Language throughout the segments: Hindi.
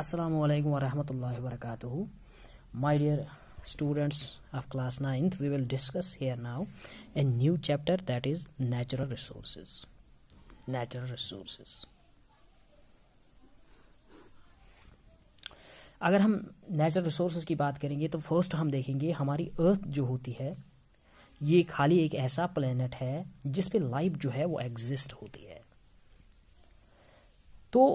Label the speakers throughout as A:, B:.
A: अस्सलाम वालेकुम वरहमतुल्लाहि वबरकातुहू my dear students of class 9th we will discuss here now a new chapter that is natural resources natural resources अगर हम नेचुरल रिसोर्सेज की बात करेंगे तो फर्स्ट हम देखेंगे हमारी अर्थ जो होती है ये खाली एक ऐसा प्लेनेट है जिस पे लाइफ जो है वो एग्जिस्ट होती है तो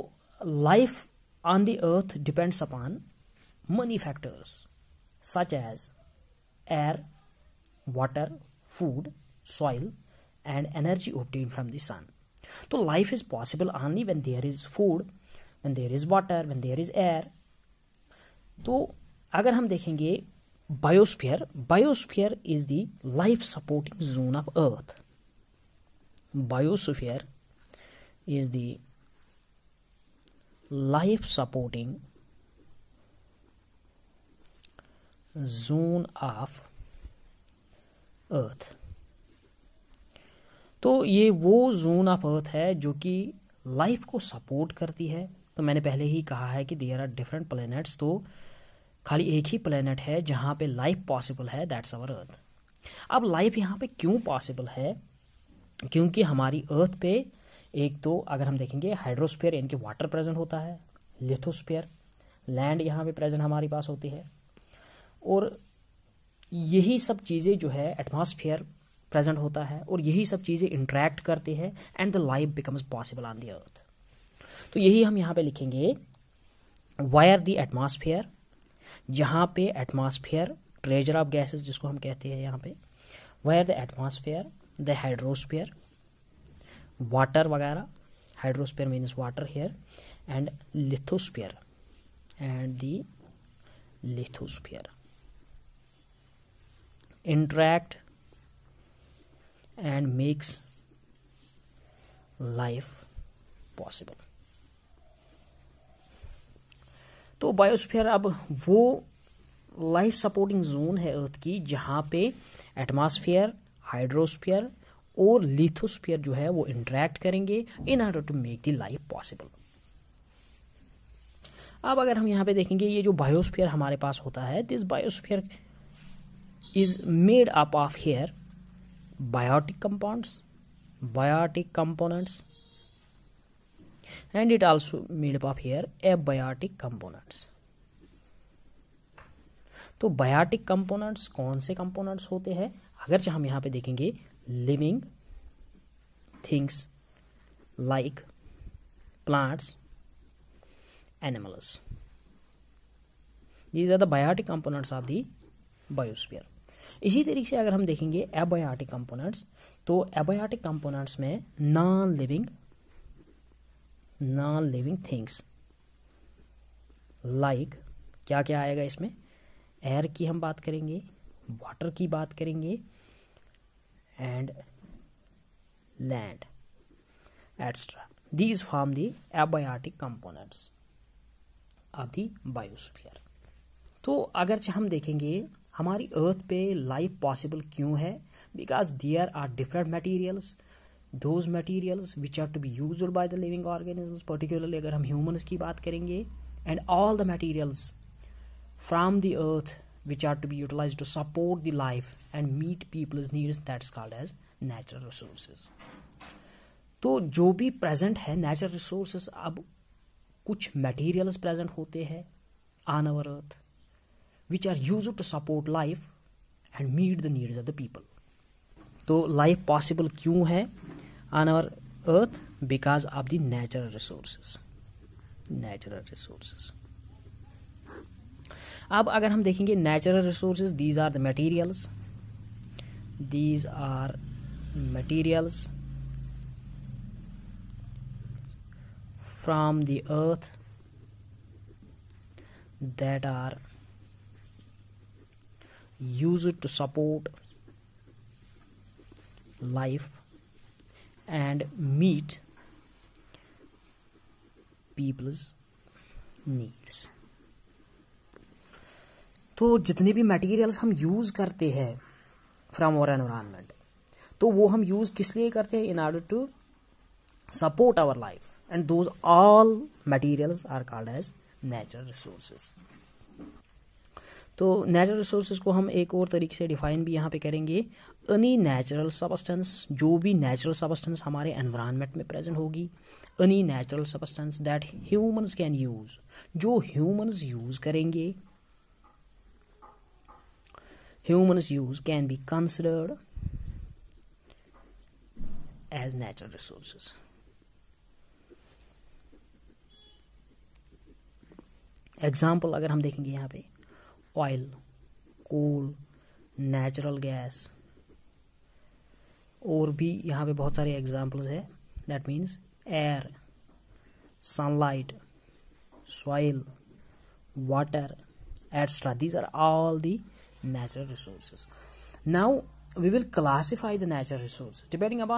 A: life on the earth depends upon many factors such as air, water, food, soil, and energy obtained from the sun. So, life is possible only when there is food, when there is water, when there is air. So अगर हम देखेंगे biosphere, biosphere is the life-supporting zone of Earth. Biosphere is the life supporting zone of earth तो ये वो जोन ऑफ अर्थ है जो कि लाइफ को सपोर्ट करती है तो मैंने पहले ही कहा है कि देयर आर डिफरेंट प्लैनेट्स तो खाली एक ही प्लैनेट है जहां पे लाइफ पॉसिबल है दैट्स अवर अर्थ अब लाइफ यहां पे क्यों पॉसिबल है क्योंकि हमारी अर्थ पे एक तो अगर हम देखेंगे हाइड्रोस्फेयर यानी कि वाटर प्रेजेंट होता है लिथोस्फेयर लैंड यहाँ पे प्रेजेंट हमारे पास होती है और यही सब चीज़ें जो है एटमॉस्फेयर प्रेजेंट होता है और यही सब चीज़ें इंट्रैक्ट करते हैं and the life becomes possible on the earth तो यही हम यहाँ पे लिखेंगे वायर द एटमॉस्फेयर जहाँ पे एटमॉस्फेयर ट्रेजर ऑफ गैसेस जिसको हम कहते हैं यहाँ पे where the atmosphere the hydrosphere water वगैरह hydrosphere means water here and lithosphere and the lithosphere interact and makes life possible तो बायोस्फीयर अब वो लाइफ सपोर्टिंग जोन है अर्थ की जहां पे एटमॉस्फेयर हाइड्रोस्फीयर और लिथोस्फियर जो है वो इंटरेक्ट करेंगे in order to make the life possible अब अगर हम यहाँ पे देखेंगे ये जो बायोस्फीयर हमारे पास होता है this biosphere is made up of here biotic compounds biotic components and it also made up of here abiotic components तो बायोटिक कंपोनेंट्स कौन से कंपोनेंट्स होते हैं अगर हम यहाँ पे देखेंगे living things like plants, animals. These are the biotic components of the biosphere. इसी तरीके से अगर हम देखेंगे एबायोटिक कंपोनेंट्स तो एबायोटिक कंपोनेंट्स में non living non living things like क्या क्या आएगा इसमें एयर की हम बात करेंगे वाटर की बात करेंगे and land etc these form the abiotic components of the biosphere तो अगर हम देखेंगे हमारी अर्थ पे लाइफ पॉसिबल क्यों है because there are different materials those materials which are to be use by the living organisms particularly अगर हम ह्यूमन्स की बात करेंगे and all the materials from the earth which are to be utilized to support the life and meet people's needs that's called as natural resources तो जो भी प्रेजेंट है नेचुरल रिसोर्सेज अब कुछ मटेरियल्स प्रेजेंट होते हैं on our earth which are use to support life and meet the needs of the people तो लाइफ पॉसिबल क्यों है on our earth because of the natural resources natural resources अब अगर हम देखेंगे natural resources, these are the materials these are materials from the earth that are used to support life and meet people's needs. तो जितने भी मटेरियल्स हम यूज़ करते हैं फ्रॉम आवर एनवायरनमेंट तो वो हम यूज़ किस लिए करते हैं in order to support our life and those all materials are called as natural resources तो नेचुरल रिसोर्सेज को हम एक और तरीके से डिफाइन भी यहाँ पे करेंगे अनी नेचुरल सबस्टेंस जो भी नेचुरल सबस्टेंस हमारे एनवायरनमेंट में प्रेजेंट होगी any natural substance that humans can use जो ह्यूमंस यूज़ करेंगे humans use can be considered as natural resources. Example अगर हम देखेंगे यहाँ पे ऑयल कोल नेचुरल गैस और भी यहाँ पे बहुत सारे एग्जाम्पल्स है that means air sunlight soil water etcetera these are all the natural resources now we will classify the natural resources depending upon